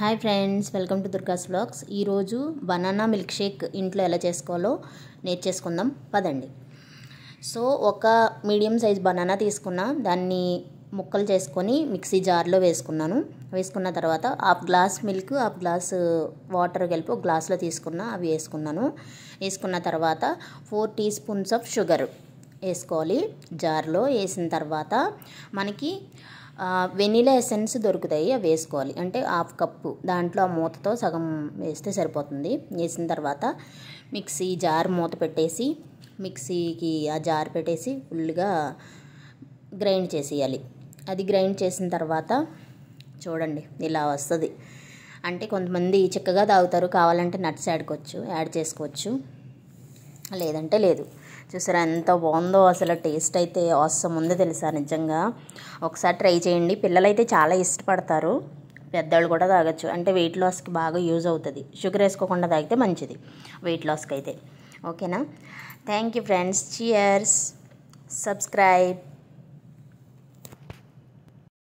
hi friends welcome to Durga's blogs ఈరోజు banana milk shake ఇంట్లో ఎలా చేసుకోవాలో నేర్చేసుకుందాం పదండి సో ఒక మీడియం సైజ్ బనానా తీసుకున్న దాన్ని ముక్కలు చేసుకొని మిక్సీ జార్లో వేసుకున్నాను వేసుకున్న తర్వాత half glass milk half glass water కలిపి ఒక గ్లాస్లో తీసుకున్న అవి వేసుకున్నాను వేసుకున్న తర్వాత four tea spoons of sugar వేసుకోవాలి జార్లో వేసిన తర్వాత మనకి వెనీలా ఎసెన్స్ దొరుకుతాయి అవి వేసుకోవాలి అంటే హాఫ్ కప్పు దాంట్లో ఆ మూతతో సగం వేస్తే సరిపోతుంది వేసిన తర్వాత మిక్సీ జార్ మూత పెట్టేసి మిక్సీకి ఆ జార్ పెట్టేసి ఫుల్గా గ్రైండ్ చేసేయాలి అది గ్రైండ్ చేసిన తర్వాత చూడండి ఇలా వస్తుంది అంటే కొంతమంది చిక్కగా తాగుతారు కావాలంటే నట్స్ యాడ్కోవచ్చు యాడ్ చేసుకోవచ్చు లేదంటే లేదు చూసారా ఎంత బాగుందో అసలు టేస్ట్ అయితే అవసరం ఉందో తెలుసా నిజంగా ఒకసారి ట్రై చేయండి పిల్లలు అయితే చాలా ఇష్టపడతారు పెద్దవాళ్ళు కూడా తాగొచ్చు అంటే వెయిట్ లాస్కి బాగా యూజ్ అవుతుంది షుగర్ వేసుకోకుండా తాగితే మంచిది వెయిట్ లాస్కి అయితే ఓకేనా thank you friends cheers subscribe